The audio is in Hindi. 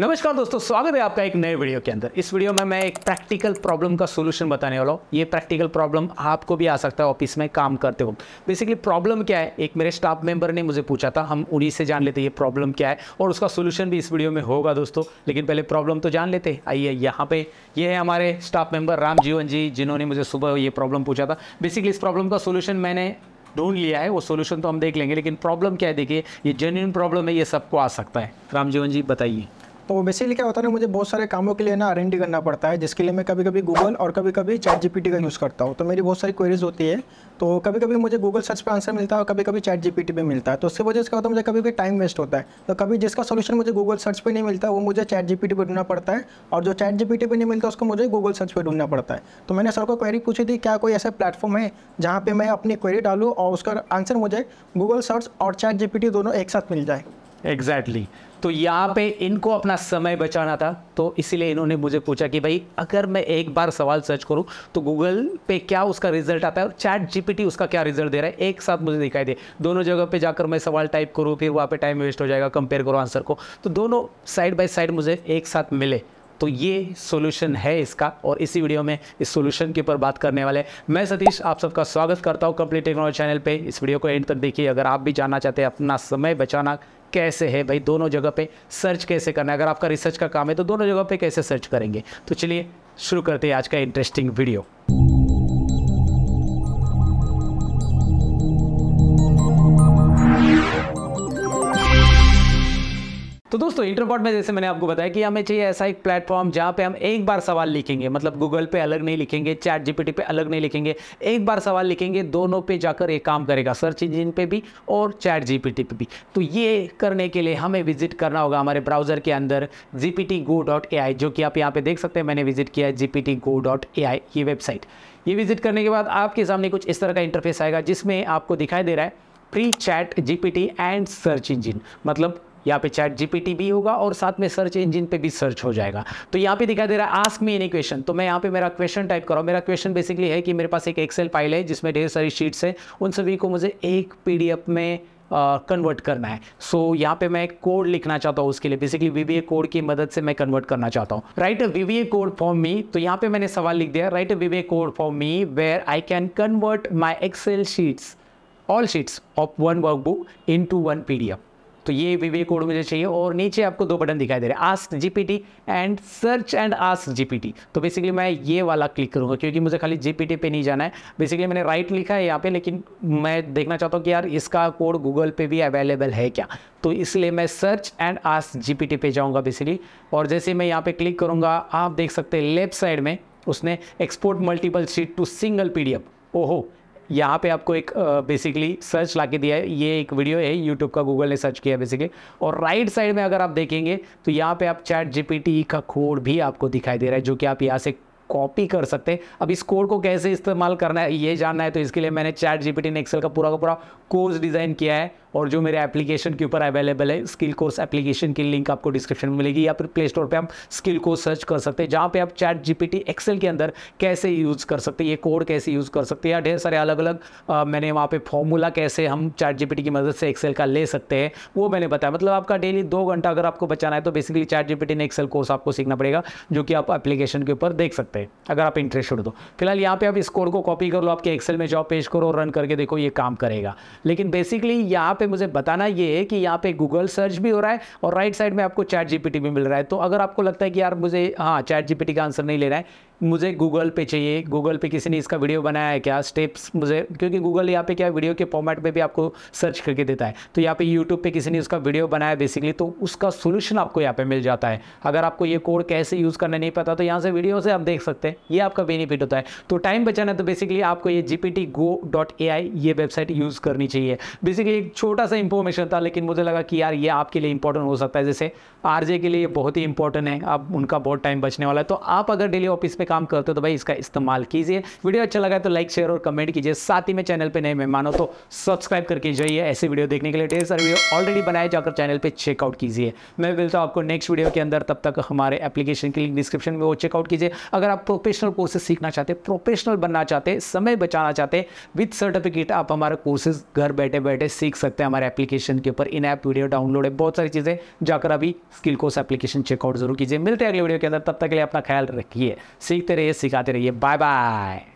नमस्कार दोस्तों स्वागत है आपका एक नए वीडियो के अंदर इस वीडियो में मैं एक प्रैक्टिकल प्रॉब्लम का सोल्यूशन बताने वाला हूँ ये प्रैक्टिकल प्रॉब्लम आपको भी आ सकता है ऑफिस में काम करते हो बेसिकली प्रॉब्लम क्या है एक मेरे स्टाफ मेंबर ने मुझे पूछा था हम उन्हीं से जान लेते ये प्रॉब्लम क्या है और उसका सोल्यूशन भी इस वीडियो में होगा दोस्तों लेकिन पहले प्रॉब्लम तो जान लेते आइए यहाँ पे ये है हमारे स्टाफ मेंबर राम जीवन जी जिन्होंने मुझे सुबह ये प्रॉब्लम पूछा था बेसिकली इस प्रॉब्लम का सोल्यूशन मैंने ढूंढ लिया है वो सोल्यूशन तो हम देख लेंगे लेकिन प्रॉब्लम क्या है देखिए ये जेन्यून प्रॉब्लम है ये सबको आ सकता है राम जीवन जी बताइए तो बेसिकली क्या होता है ना मुझे बहुत सारे कामों के लिए ना आर करना पड़ता है जिसके लिए मैं कभी कभी गूगल और कभी कभी चैट जीपीटी का यूज़ करता हूँ तो मेरी बहुत सारी क्वेरीज होती है तो कभी कभी मुझे गूगल सर्च पर आंसर मिलता है और कभी कभी चैट जीपीटी पे मिलता है तो उसकी वजह से क्या होता है मुझे कभी कभी टाइम वेस्ट होता है तो कभी जिसका सोल्यूशन मुझे गूगल सर्च पर नहीं मिलता वो मुझे चैट जी पर ढूंढना पड़ता है और जो चैट जी पर नहीं मिलता उसको मुझे गूगल सर्च पर ढूंढना पड़ता है तो मैंने सर को क्वेरी पूछी थी क्या कोई ऐसा प्लेटफॉर्म है जहाँ पर मैं अपनी क्वेरी डालूँ और उसका आंसर मुझे गूगल सर्च और चैट जी दोनों एक साथ मिल जाए एग्जैक्टली exactly. तो यहाँ पे इनको अपना समय बचाना था तो इसीलिए इन्होंने मुझे पूछा कि भाई अगर मैं एक बार सवाल सर्च करूँ तो गूगल पे क्या उसका रिजल्ट आता है और चैट जीपीटी उसका क्या रिजल्ट दे रहा है एक साथ मुझे दिखाई दे दोनों जगह पे जाकर मैं सवाल टाइप करूँ फिर वहाँ पे टाइम वेस्ट हो जाएगा कंपेयर करो आंसर को तो दोनों साइड बाई साइड मुझे एक साथ मिले तो ये सोल्यूशन है इसका और इसी वीडियो में इस सोल्यूशन के ऊपर बात करने वाले मैं सतीश आप सबका स्वागत करता हूँ कंप्लीट टेक्नोलॉजी चैनल पे इस वीडियो को एंड तक देखिए अगर आप भी जानना चाहते हैं अपना समय बचाना कैसे है भाई दोनों जगह पे सर्च कैसे करना है अगर आपका रिसर्च का काम है तो दोनों जगह पे कैसे सर्च करेंगे तो चलिए शुरू करते हैं आज का इंटरेस्टिंग वीडियो तो दोस्तों इंटरपॉट में जैसे मैंने आपको बताया कि हमें चाहिए ऐसा एक प्लेटफॉर्म जहाँ पे हम एक बार सवाल लिखेंगे मतलब गूगल पे अलग नहीं लिखेंगे चैट जीपीटी पे अलग नहीं लिखेंगे एक बार सवाल लिखेंगे दोनों पे जाकर ये काम करेगा सर्च इंजिन पे भी और चैट जीपीटी पे भी तो ये करने के लिए हमें विजिट करना होगा हमारे ब्राउजर के अंदर जी जो कि आप यहाँ पे देख सकते हैं मैंने विजिट किया है जी ये वेबसाइट ये विजिट करने के बाद आपके सामने कुछ इस तरह का इंटरफेस आएगा जिसमें आपको दिखाई दे रहा है free chat GPT and search engine मतलब यहाँ पे चैट जी भी होगा और साथ में सर्च इंजिन पे भी सर्च हो जाएगा तो यहाँ पे दिखाई दे रहा है आस्क मी एनी क्वेश्चन तो मैं यहाँ पे मेरा क्वेश्चन टाइप कराऊँ मेरा क्वेश्चन बेसिकली है कि मेरे पास एक एक्सेल फाइल है जिसमें ढेर सारी शीट्स है उन सभी को मुझे एक पी में कन्वर्ट uh, करना है सो so, यहाँ पे मैं कोड लिखना चाहता हूँ उसके लिए बेसिकली वीवीए कोड की मदद से मैं कन्वर्ट करना चाहता हूँ write a VBA code for me तो यहाँ पे मैंने सवाल लिख दिया write a VBA code for me where I can convert my Excel sheets all sheets of one workbook into one P तो ये विवेक कोड मुझे चाहिए और नीचे आपको दो बटन दिखाई दे रहे हैं ask GPT and search and ask GPT तो बेसिकली मैं ये वाला क्लिक करूँगा क्योंकि मुझे खाली जीपीटी पे नहीं जाना है बेसिकली मैंने राइट लिखा है यहाँ पे लेकिन मैं देखना चाहता हूँ कि यार इसका कोड गूगल पे भी अवेलेबल है क्या तो इसलिए मैं सर्च एंड आस्क जीपीटी पे जाऊँगा बेसिकली और जैसे मैं यहाँ पे क्लिक करूँगा आप देख सकते हैं लेफ्ट साइड में उसने export multiple sheet to single P ओहो यहाँ पे आपको एक बेसिकली सर्च ला के दिया है ये एक वीडियो है यूट्यूब का गूगल ने सर्च किया बेसिकली और राइट साइड में अगर आप देखेंगे तो यहाँ पे आप चैट जीपीटी का कोड भी आपको दिखाई दे रहा है जो कि आप यहाँ से कॉपी कर सकते हैं अब इस कोड को कैसे इस्तेमाल करना है ये जानना है तो इसके लिए मैंने चैट जीपीटी ने एक्सेल का पूरा का पूरा कोर्स डिज़ाइन किया है और जो मेरे एप्लीकेशन के ऊपर अवेलेबल है स्किल कोर्स एप्लीकेशन की लिंक आपको डिस्क्रिप्शन में मिलेगी या फिर प्ले स्टोर पर आप स्किल कोर्स सर्च कर सकते हैं जहाँ पर आप चैट जीपीटी एक्सेल के अंदर कैसे यूज़ कर सकते हैं ये कोड कैसे यूज़ कर सकते हैं या ढेर सारे अलग अलग मैंने वहाँ पर फॉर्मूला कैसे हम चैट जीपीटी की मदद से एक्सेल का ले सकते हैं वो मैंने बताया मतलब आपका डेली दो घंटा अगर आपको बचाना है तो बेसिकली चैट जीपीटी ने एक्सेल कोर्स आपको सीखना पड़ेगा जो कि आप एप्लीकेशन के ऊपर देख सकते हैं अगर आप इंटरेस्टेड हो तो फिलहाल यहाँ पे आप इस कोड को कॉपी कर लो आपके एक्सेल में जॉब पेश करो रन करके देखो ये काम करेगा लेकिन बेसिकली यहाँ पे पे मुझे बताना ये है कि यहाँ पे गूगल सर्च भी हो रहा है और राइट साइड में आपको चैट जीपीटी भी मिल रहा है तो अगर आपको लगता है कि यार मुझे हाँ चैट जीपीटी का आंसर नहीं ले रहा है मुझे गूगल पे चाहिए गूगल पे किसी ने इसका वीडियो बनाया है क्या स्टेप्स मुझे क्योंकि गूगल यहाँ पे क्या वीडियो के फॉर्मेट में भी आपको सर्च करके देता है तो यहाँ पे यूट्यूब पे किसी ने उसका वीडियो बनाया बेसिकली तो उसका सोल्यूशन आपको यहाँ पे मिल जाता है अगर आपको ये कोड कैसे यूज़ करना नहीं पता तो यहाँ से वीडियो से आप देख सकते हैं ये आपका बेनिफिट होता है तो टाइम बचाना तो बेसिकली आपको ये जी पी ये वेबसाइट यूज़ करनी चाहिए बेसिकली एक छोटा सा इंफॉर्मेशन था लेकिन मुझे लगा कि यार ये आपके लिए इंपॉर्टेंट हो सकता है जैसे आर के लिए बहुत ही इंपॉर्टेंट है आप उनका बहुत टाइम बचने वाला है तो आप अगर डेली ऑफिस में काम करते हो तो भाई इसका इस्तेमाल कीजिए वीडियो अच्छा लगा तो लाइक शेयर और कमेंट कीजिए साथ ही में चैनल पर नए मेहमानों तो सब्सक्राइब करके जाइए ऐसे वीडियो देखने के लिए ढेर सारे वीडियो ऑलरेडी बनाए जाकर चैनल पर चेकआउट कीजिए मैं मिलता हूँ आपको नेक्स्ट वीडियो के अंदर तब तक हमारे एप्लीकेशन के लिंक डिस्क्रिप्शन में वो चेकआउट कीजिए अगर आप प्रोफेशनल कोर्सेज सीखना चाहते प्रोफेशनल बनना चाहते समय बचाना चाहते विद सर्टिफिकेट आप हमारे कोर्सेज घर बैठे बैठे सीख सकते हैं हमारे एप्लीकेशन के ऊपर इन ऐप वीडियो डाउनलोड है बहुत सारी चीज़ें जाकर अभी स्किल कोर्स एप्लीकेशन चेकआउट जरूर कीजिए मिलते हैं अगले वीडियो के अंदर तब तक के लिए अपना ख्याल रखिए सी सीखते रहिए सिखाते रहिए बाय बाय